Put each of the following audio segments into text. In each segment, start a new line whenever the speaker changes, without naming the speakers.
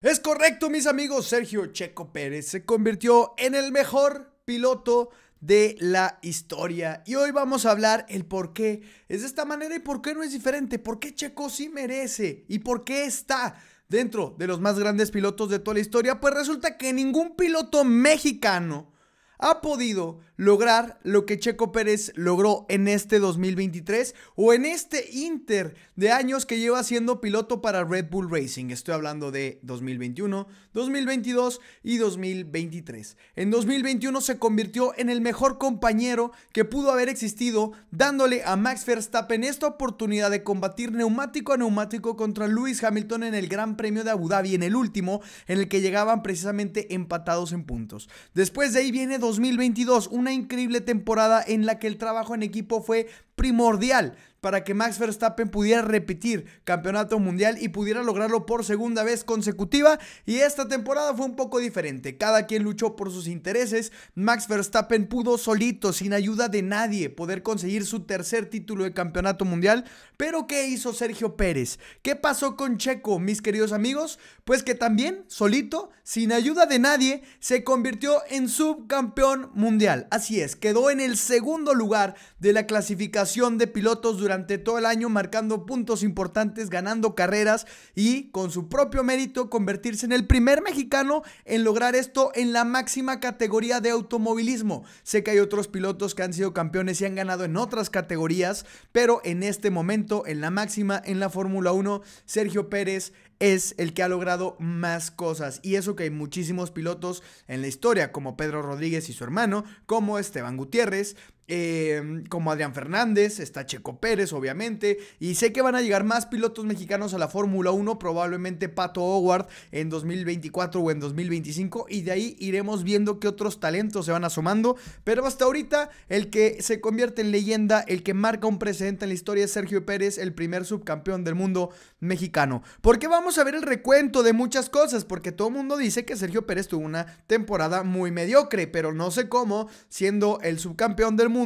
Es correcto, mis amigos. Sergio Checo Pérez se convirtió en el mejor piloto de la historia. Y hoy vamos a hablar el por qué es de esta manera y por qué no es diferente. Por qué Checo sí merece y por qué está dentro de los más grandes pilotos de toda la historia. Pues resulta que ningún piloto mexicano ha podido lograr lo que Checo Pérez logró en este 2023 o en este Inter de años que lleva siendo piloto para Red Bull Racing. Estoy hablando de 2021, 2022 y 2023. En 2021 se convirtió en el mejor compañero que pudo haber existido, dándole a Max Verstappen esta oportunidad de combatir neumático a neumático contra Lewis Hamilton en el Gran Premio de Abu Dhabi, en el último, en el que llegaban precisamente empatados en puntos. Después de ahí viene 2022, una increíble temporada en la que el trabajo en equipo fue primordial para que Max Verstappen pudiera repetir campeonato mundial y pudiera lograrlo por segunda vez consecutiva. Y esta temporada fue un poco diferente. Cada quien luchó por sus intereses. Max Verstappen pudo solito, sin ayuda de nadie, poder conseguir su tercer título de campeonato mundial. Pero ¿qué hizo Sergio Pérez? ¿Qué pasó con Checo, mis queridos amigos? Pues que también, solito, sin ayuda de nadie, se convirtió en subcampeón mundial. Así es, quedó en el segundo lugar de la clasificación de pilotos durante todo el año marcando puntos importantes, ganando carreras y con su propio mérito convertirse en el primer mexicano en lograr esto en la máxima categoría de automovilismo. Sé que hay otros pilotos que han sido campeones y han ganado en otras categorías, pero en este momento, en la máxima, en la Fórmula 1, Sergio Pérez es el que ha logrado más cosas. Y eso que hay muchísimos pilotos en la historia, como Pedro Rodríguez y su hermano, como Esteban Gutiérrez, Em, como Adrián Fernández, está Checo Pérez, obviamente, y sé que van a llegar más pilotos mexicanos a la Fórmula 1, probablemente Pato Howard en 2024 o en 2025, y de ahí iremos viendo qué otros talentos se van asomando, pero hasta ahorita el que se convierte en leyenda, el que marca un precedente en la historia es Sergio Pérez, el primer subcampeón del mundo mexicano. Porque vamos a ver el recuento de muchas cosas, porque todo el mundo dice que Sergio Pérez tuvo una temporada muy mediocre, pero no sé cómo, siendo el subcampeón del mundo,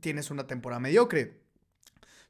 tienes una temporada mediocre.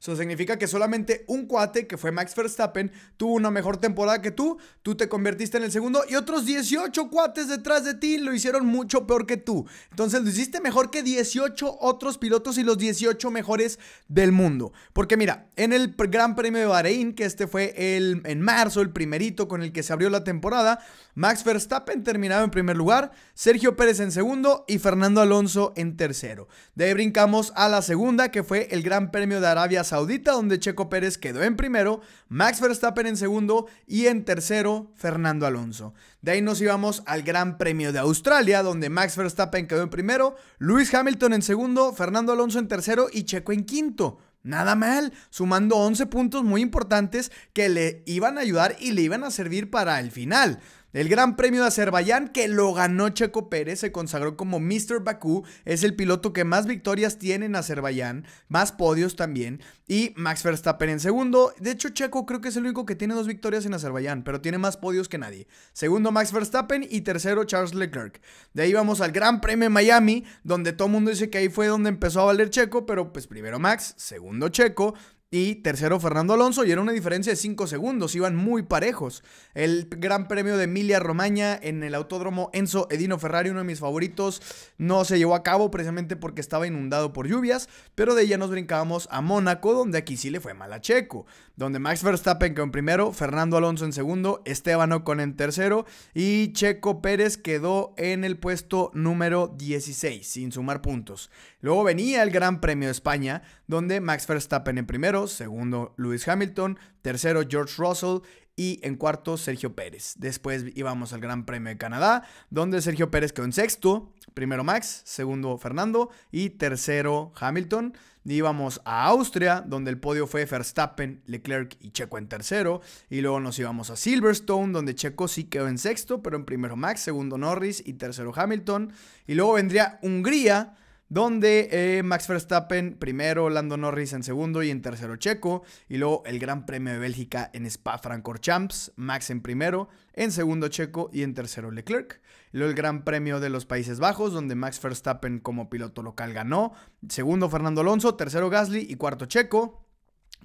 Eso significa que solamente un cuate, que fue Max Verstappen, tuvo una mejor temporada que tú, tú te convertiste en el segundo y otros 18 cuates detrás de ti lo hicieron mucho peor que tú. Entonces lo hiciste mejor que 18 otros pilotos y los 18 mejores del mundo. Porque mira, en el Gran Premio de Bahrein, que este fue el, en marzo, el primerito con el que se abrió la temporada, Max Verstappen terminaba en primer lugar, Sergio Pérez en segundo y Fernando Alonso en tercero. De ahí brincamos a la segunda, que fue el Gran Premio de Arabia Saudita donde Checo Pérez quedó en primero, Max Verstappen en segundo y en tercero Fernando Alonso. De ahí nos íbamos al Gran Premio de Australia, donde Max Verstappen quedó en primero, Lewis Hamilton en segundo, Fernando Alonso en tercero y Checo en quinto. Nada mal, sumando 11 puntos muy importantes que le iban a ayudar y le iban a servir para el final. El Gran Premio de Azerbaiyán que lo ganó Checo Pérez se consagró como Mr. Bakú, es el piloto que más victorias tiene en Azerbaiyán, más podios también, y Max Verstappen en segundo. De hecho, Checo creo que es el único que tiene dos victorias en Azerbaiyán, pero tiene más podios que nadie. Segundo Max Verstappen y tercero Charles Leclerc. De ahí vamos al Gran Premio de Miami, donde todo el mundo dice que ahí fue donde empezó a valer Checo, pero pues primero Max, segundo Checo, y tercero Fernando Alonso y era una diferencia de 5 segundos, iban muy parejos. El Gran Premio de Emilia Romagna en el Autódromo Enzo Edino Ferrari, uno de mis favoritos, no se llevó a cabo precisamente porque estaba inundado por lluvias, pero de ella nos brincábamos a Mónaco, donde aquí sí le fue mal a Checo, donde Max Verstappen con primero, Fernando Alonso en segundo, Esteban Ocon en tercero y Checo Pérez quedó en el puesto número 16 sin sumar puntos. Luego venía el Gran Premio de España, donde Max Verstappen en primero, segundo Lewis Hamilton, tercero George Russell y en cuarto Sergio Pérez. Después íbamos al Gran Premio de Canadá, donde Sergio Pérez quedó en sexto, primero Max, segundo Fernando y tercero Hamilton. Íbamos a Austria, donde el podio fue Verstappen, Leclerc y Checo en tercero. Y luego nos íbamos a Silverstone, donde Checo sí quedó en sexto, pero en primero Max, segundo Norris y tercero Hamilton. Y luego vendría Hungría, donde eh, Max Verstappen primero, Lando Norris en segundo y en tercero Checo, y luego el Gran Premio de Bélgica en Spa-Francorchamps, Max en primero, en segundo Checo y en tercero Leclerc. luego el Gran Premio de los Países Bajos, donde Max Verstappen como piloto local ganó, segundo Fernando Alonso, tercero Gasly y cuarto Checo.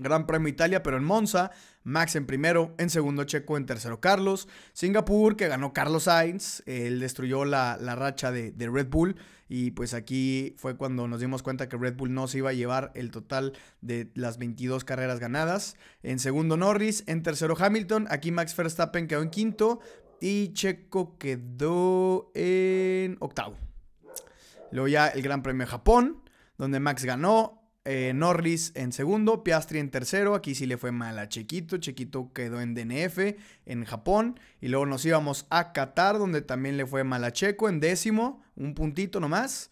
Gran Premio Italia, pero en Monza, Max en primero, en segundo Checo, en tercero Carlos, Singapur, que ganó Carlos Sainz, él destruyó la, racha de, de, Red Bull y pues aquí fue cuando nos dimos cuenta que Red Bull no se iba a llevar el total de las 22 carreras ganadas, en segundo Norris, en tercero Hamilton, aquí Max Verstappen quedó en quinto y Checo quedó en octavo. Luego ya el Gran Premio Japón, donde Max ganó, eh, Norris en segundo, Piastri en tercero, aquí sí le fue mal a Chequito, Chequito quedó en DNF en Japón y luego nos íbamos a Qatar donde también le fue mal a Checo en décimo, un puntito nomás.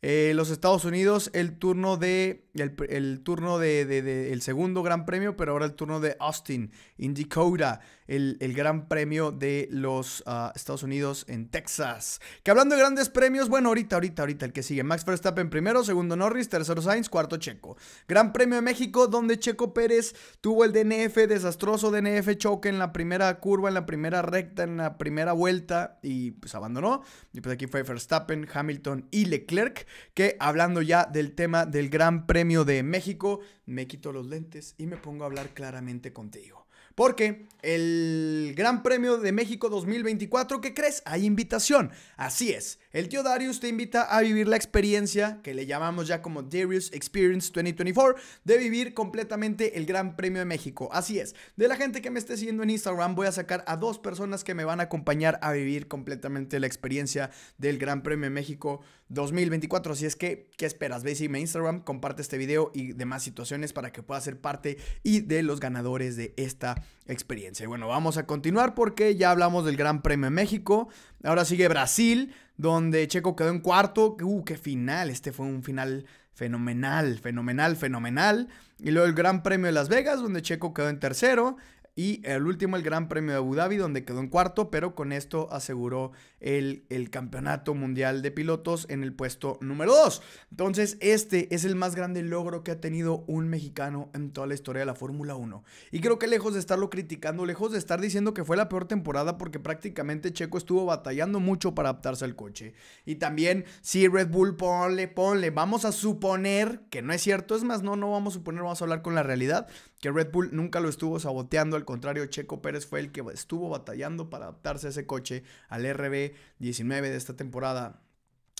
Eh, los Estados Unidos, el turno de. El, turno de, de, segundo gran premio, pero ahora el turno de Austin, en Dakota, el, gran premio de los ah, Estados Unidos en Texas. Que hablando de grandes premios, bueno, ahorita, ahorita, ahorita, el que sigue. Max Verstappen primero, segundo Norris, tercero Sainz, cuarto Checo. Gran premio de México, donde Checo Pérez tuvo el DNF, desastroso DNF choque en la primera curva, en la primera recta, en la primera vuelta, y pues abandonó. Y pues aquí fue Verstappen, Hamilton y Leclerc que hablando ya del tema del Gran Premio de México, me quito los lentes y me pongo a hablar claramente contigo. Porque el Gran Premio de México 2024, ¿qué crees? Hay invitación. Así es. El tío Darius te invita a vivir la experiencia que le llamamos ya como Darius Experience 2024, de vivir completamente el Gran Premio de México. Así es. De la gente que me esté siguiendo en Instagram, voy a sacar a dos personas que me van a acompañar a vivir completamente la experiencia del Gran Premio de México 2024. Así es que, ¿qué esperas? Ve y me Instagram, comparte este video y demás situaciones para que pueda ser parte y de los ganadores de esta experiencia. Y bueno, vamos a continuar porque ya hablamos del Gran Premio de México. Ahora sigue Brasil, donde Checo quedó en cuarto. ¡Uh, qué final! Este fue un final fenomenal, fenomenal, fenomenal. Y luego el Gran Premio de Las Vegas, donde Checo quedó en tercero. Y el último, el Gran Premio de Abu Dhabi, donde quedó en cuarto, pero con esto aseguró el, Campeonato Mundial de Pilotos en el puesto número 2. Entonces, este es el más grande logro que ha tenido un mexicano en toda la historia de la Fórmula 1. Y creo que lejos de estarlo criticando, lejos de estar diciendo que fue la peor temporada, porque prácticamente Checo estuvo batallando mucho para adaptarse al coche. Y también, si Red Bull, ponle, ponle, vamos a suponer, que no es cierto, es más, no, no vamos a suponer, vamos a hablar con la realidad, que Red Bull nunca lo estuvo saboteando al contrario, Checo Pérez fue el que estuvo batallando para adaptarse a ese coche al RB19 de esta temporada.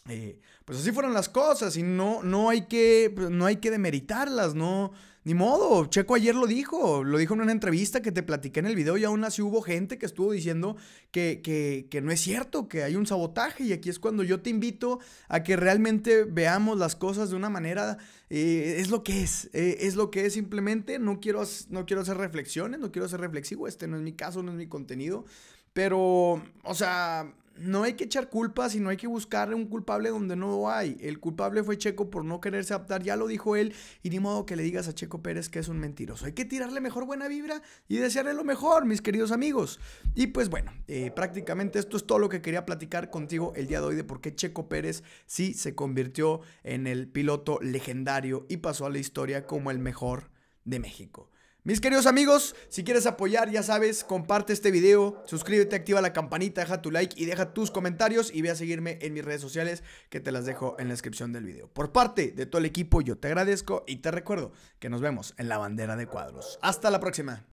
Eh, pues así fueron las cosas y no, no, hay que, pues, no hay que demeritarlas, no, ni modo. Checo ayer lo dijo, lo dijo en una entrevista que te platiqué en el video y aún así hubo gente que estuvo diciendo que, no es cierto, que hay un sabotaje y aquí es cuando yo te invito a que realmente veamos las cosas de una manera, eh, es lo que es, eh, es lo que es simplemente, no quiero, no quiero hacer reflexiones, no quiero ser reflexivo, este no es mi caso, no es mi contenido, pero, o sea no hay que echar culpas y no hay que buscar un culpable donde no hay. El culpable fue Checo por no quererse adaptar, ya lo dijo él, y ni modo que le digas a Checo Pérez que es un mentiroso. Hay que tirarle mejor buena vibra y desearle lo mejor, mis queridos amigos. Y pues bueno, eh, prácticamente esto es todo lo que quería platicar contigo el día de hoy de por qué Checo Pérez sí se convirtió en el piloto legendario y pasó a la historia como el mejor de México. Mis queridos amigos, si quieres apoyar, ya sabes, comparte este video, suscríbete, activa la campanita, deja tu like y deja tus comentarios y ve a seguirme en mis redes sociales que te las dejo en la descripción del video. Por parte de todo el equipo, yo te agradezco y te recuerdo que nos vemos en la bandera de cuadros. Hasta la próxima.